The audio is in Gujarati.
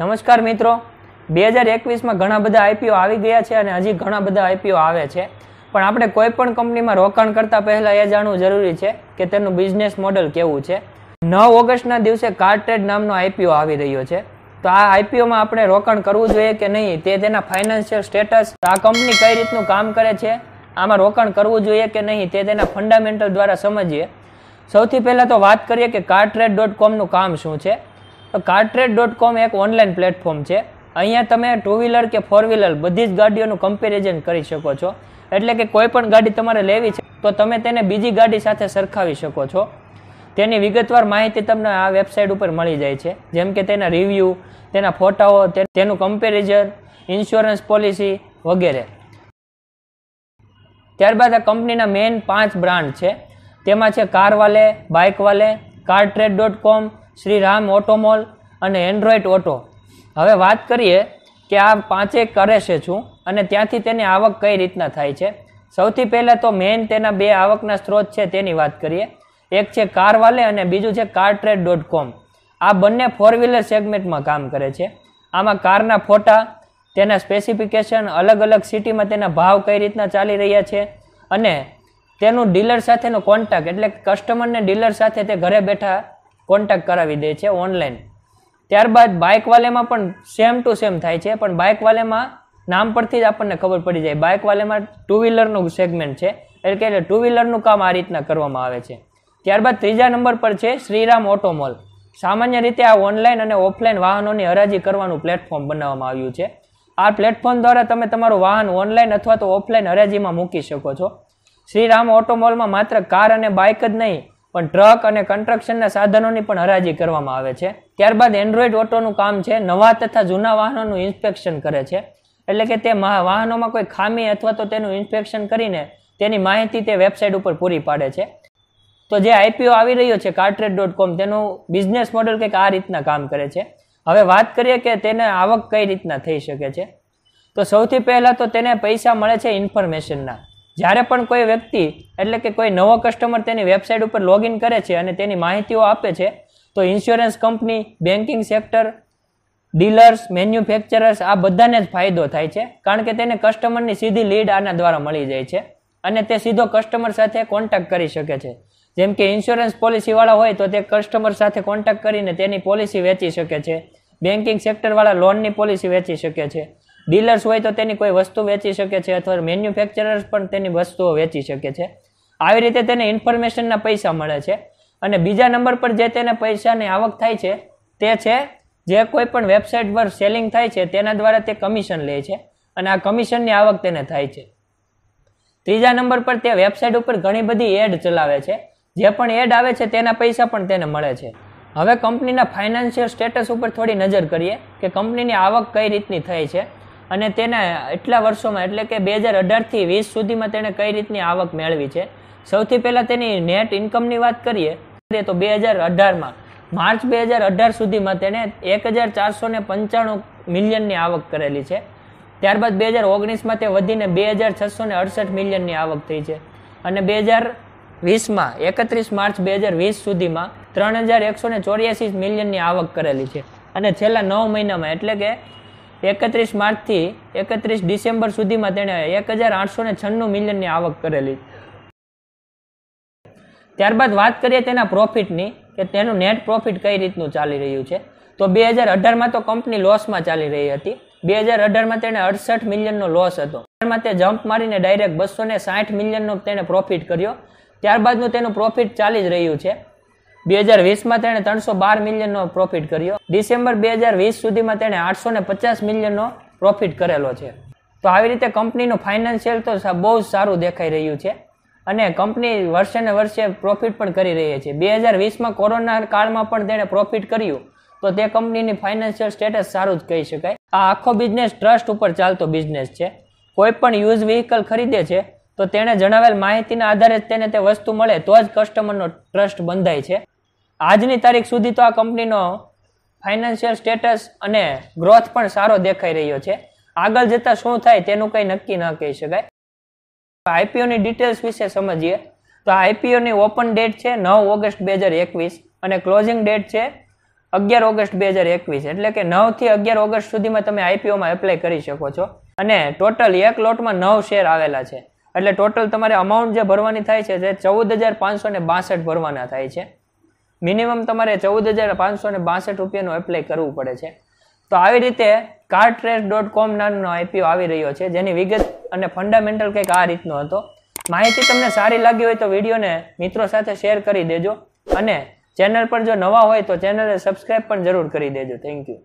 નમસ્કાર મિત્રો બે હજાર એકવીસમાં ઘણા બધા આઈપીઓ આવી ગયા છે અને હજી ઘણા બધા આઈપીઓ આવે છે પણ આપણે કોઈ પણ કંપનીમાં રોકાણ કરતા પહેલાં એ જાણવું જરૂરી છે કે તેનું બિઝનેસ મોડલ કેવું છે નવ ઓગસ્ટના દિવસે ટ્રેડ નામનો આઈપીઓ આવી રહ્યો છે તો આ આઈપીઓમાં આપણે રોકાણ કરવું જોઈએ કે નહીં તે તેના ફાઇનાન્શિયલ સ્ટેટસ આ કંપની કઈ રીતનું કામ કરે છે આમાં રોકાણ કરવું જોઈએ કે નહીં તે તેના ફંડામેન્ટલ દ્વારા સમજીએ સૌથી પહેલાં તો વાત કરીએ કે કાર્ટ્રેડ ડોટ કોમનું કામ શું છે તો કાર્ટ્રેડ ડોટ કોમ એક ઓનલાઈન પ્લેટફોર્મ છે અહીંયા તમે ટુ વ્હીલર કે ફોર વ્હીલર બધી જ ગાડીઓનું કમ્પેરિઝન કરી શકો છો એટલે કે કોઈ પણ ગાડી તમારે લેવી છે તો તમે તેને બીજી ગાડી સાથે સરખાવી શકો છો તેની વિગતવાર માહિતી તમને આ વેબસાઇટ ઉપર મળી જાય છે જેમ કે તેના રિવ્યૂ તેના ફોટાઓ તેનું કમ્પેરિઝન ઇન્સ્યોરન્સ પોલિસી વગેરે ત્યારબાદ આ કંપનીના મેઇન પાંચ બ્રાન્ડ છે તેમાં છે કાર વાલે બાઇક વાલે car trade dot com Shri Ram ઓટોમોલ અને એન્ડ્રોઈડ ઓટો હવે વાત કરીએ કે આ પાંચેક કરે છે છું અને ત્યાંથી તેની આવક કઈ રીતના થાય છે સૌથી પહેલાં તો મેઇન તેના બે આવકના સ્ત્રોત છે તેની વાત કરીએ એક છે કારવાલે અને બીજું છે કાર ટ્રેડ ડોટ કોમ આ બંને ફોર વ્હીલર સેગમેન્ટમાં કામ કરે છે આમાં કારના ફોટા તેના સ્પેસિફિકેશન અલગ અલગ સિટીમાં તેના ભાવ કઈ રીતના ચાલી રહ્યા છે અને તેનું ડીલર સાથેનો કોન્ટેક એટલે કસ્ટમરને ડીલર સાથે તે ઘરે બેઠા કોન્ટેક્ટ કરાવી દે છે ઓનલાઈન ત્યારબાદ બાઇકવાલેમાં પણ સેમ ટુ સેમ થાય છે પણ બાઇકવાલેમાં નામ પરથી જ આપણને ખબર પડી જાય બાઇકવાલેમાં ટુ વ્હીલરનું સેગમેન્ટ છે એટલે કે ટુ વ્હીલરનું કામ આ રીતના કરવામાં આવે છે ત્યારબાદ ત્રીજા નંબર પર છે શ્રીરામ ઓટોમોલ સામાન્ય રીતે આ ઓનલાઈન અને ઓફલાઈન વાહનોની હરાજી કરવાનું પ્લેટફોર્મ બનાવવામાં આવ્યું છે આ પ્લેટફોર્મ દ્વારા તમે તમારું વાહન ઓનલાઈન અથવા તો ઓફલાઈન હરાજીમાં મૂકી શકો છો શ્રીરામ ઓટોમોલમાં માત્ર કાર અને બાઇક જ નહીં પણ ટ્રક અને કન્સ્ટ્રક્શનના સાધનોની પણ હરાજી કરવામાં આવે છે ત્યારબાદ એન્ડ્રોઇડ ઓટોનું કામ છે નવા તથા જૂના વાહનોનું ઇન્સ્પેક્શન કરે છે એટલે કે તે વાહનોમાં કોઈ ખામી અથવા તો તેનું ઇન્સ્પેક્શન કરીને તેની માહિતી તે વેબસાઇટ ઉપર પૂરી પાડે છે તો જે આઈપીઓ આવી રહ્યો છે કાર્ટ્રેડ ડોટ કોમ તેનું બિઝનેસ મોડલ કંઈક આ રીતના કામ કરે છે હવે વાત કરીએ કે તેને આવક કઈ રીતના થઈ શકે છે તો સૌથી પહેલાં તો તેને પૈસા મળે છે ઇન્ફોર્મેશનના જ્યારે પણ કોઈ વ્યક્તિ એટલે કે કોઈ નવો કસ્ટમર તેની વેબસાઇટ ઉપર લોગિન કરે છે અને તેની માહિતીઓ આપે છે તો insurance company banking sector dealers manufacturers આ બધાને જ ફાયદો થાય છે કારણ કે તેને કસ્ટમરની સીધી લીડ આના દ્વારા મળી જાય છે અને તે સીધો કસ્ટમર સાથે કોન્ટેક્ટ કરી શકે છે જેમ કે ઇન્સ્યોરન્સ પોલિસીવાળા હોય તો તે કસ્ટમર સાથે કોન્ટેક્ટ કરીને તેની પોલિસી વેચી શકે છે બેન્કિંગ સેક્ટરવાળા લોનની પોલિસી વેચી શકે છે ડીલર્સ હોય તો તેની કોઈ વસ્તુ વેચી શકે છે અથવા મેન્યુફેક્ચરર્સ પણ તેની વસ્તુઓ વેચી શકે છે આવી રીતે તેને ઇન્ફોર્મેશનના પૈસા મળે છે અને બીજા નંબર પર જે તેને પૈસાની આવક થાય છે તે છે જે કોઈ પણ વેબસાઇટ પર સેલિંગ થાય છે તેના દ્વારા તે કમિશન લે છે અને આ કમિશનની આવક તેને થાય છે ત્રીજા નંબર પર તે વેબસાઇટ ઉપર ઘણી બધી એડ ચલાવે છે જે પણ એડ આવે છે તેના પૈસા પણ તેને મળે છે હવે કંપનીના ફાઇનાન્શિયલ સ્ટેટસ ઉપર થોડી નજર કરીએ કે કંપનીની આવક કઈ રીતની થઈ છે અને તેને એટલા વર્ષોમાં એટલે કે બે હજાર અઢારથી વીસ સુધીમાં તેણે કઈ રીતની આવક મેળવી છે સૌથી પહેલાં તેની નેટ ઇન્કમની વાત કરીએ તો બે હજાર અઢારમાં માર્ચ બે હજાર અઢાર સુધીમાં તેણે એક હજાર ચારસો ને પંચાણું મિલિયનની આવક કરેલી છે ત્યારબાદ બે હજાર ઓગણીસમાં તે વધીને બે હજાર છસો ને અડસઠ મિલિયનની આવક થઈ છે અને બે હજાર વીસમાં એકત્રીસ માર્ચ બે હજાર વીસ સુધીમાં ત્રણ હજાર એકસો ને ચોર્યાસી મિલિયનની આવક કરેલી છે અને છેલ્લા નવ મહિનામાં એટલે કે એકત્રીસ માર્ચથી એકત્રીસ ડિસેમ્બર સુધીમાં તેણે એક હજાર આઠસો ને છન્નું મિલિયનની આવક કરેલી ત્યારબાદ વાત કરીએ તેના પ્રોફિટની કે તેનું નેટ પ્રોફિટ કઈ રીતનું ચાલી રહ્યું છે તો બે હજાર અઢારમાં તો કંપની લોસમાં ચાલી રહી હતી બે હજાર અઢારમાં તેણે અડસઠ મિલિયનનો લોસ હતો તે જમ્પ મારીને ડાયરેક્ટ બસો ને સાઠ મિલિયનનો તેણે પ્રોફિટ કર્યો ત્યારબાદનું તેનું પ્રોફિટ ચાલી જ રહ્યું છે બે હજાર વીસમાં તેણે ત્રણસો બાર મિલિયનનો પ્રોફિટ કર્યો ડિસેમ્બર બે હજાર વીસ સુધીમાં તેણે આઠસો ને પચાસ મિલિયનનો પ્રોફિટ કરેલો છે તો આવી રીતે કંપનીનું ફાઇનાન્શિયલ તો બહુ જ સારું દેખાઈ રહ્યું છે અને કંપની વર્ષે ને વર્ષે પ્રોફિટ પણ કરી રહી છે બે હજાર વીસમાં કોરોના કાળમાં પણ તેણે પ્રોફિટ કર્યું તો તે કંપનીની ફાઇનાન્શિયલ સ્ટેટસ સારું જ કહી શકાય આ આખો બિઝનેસ ટ્રસ્ટ ઉપર ચાલતો બિઝનેસ છે કોઈ પણ યુઝ વ્હીકલ ખરીદે છે તો તેણે જણાવેલ માહિતીના આધારે જ તેને તે વસ્તુ મળે તો જ કસ્ટમરનો ટ્રસ્ટ બંધાય છે આજની તારીખ સુધી તો આ કંપનીનો ફાઇનાન્શિયલ સ્ટેટસ અને ગ્રોથ પણ સારો દેખાઈ રહ્યો છે આગળ જતાં શું થાય તેનું કંઈ નક્કી ન કહી શકાય આઈપીઓની ડિટેલ્સ વિશે સમજીએ તો આઈપીઓની ઓપન ડેટ છે નવ ઓગસ્ટ બે હજાર એકવીસ અને ક્લોઝિંગ ડેટ છે અગિયાર ઓગસ્ટ બે હજાર એકવીસ એટલે કે નવથી અગિયાર ઓગસ્ટ સુધીમાં તમે આઈપીઓમાં એપ્લાય કરી શકો છો અને ટોટલ એક લોટમાં નવ શેર આવેલા છે એટલે ટોટલ તમારે અમાઉન્ટ જે ભરવાની થાય છે તે ચૌદ હજાર પાંચસો ને બાસઠ ભરવાના થાય છે મિનિમમ તમારે ચૌદ હજાર પાંચસો ને બાસઠ રૂપિયાનું એપ્લાય કરવું પડે છે તો આવી રીતે કાર ડોટ કોમ નામનો આઈપીઓ આવી રહ્યો છે જેની વિગત અને ફંડામેન્ટલ કંઈક આ રીતનો હતો માહિતી તમને સારી લાગી હોય તો વિડીયોને મિત્રો સાથે શેર કરી દેજો અને ચેનલ પર જો નવા હોય તો ચેનલને સબસ્ક્રાઈબ પણ જરૂર કરી દેજો થેન્ક યુ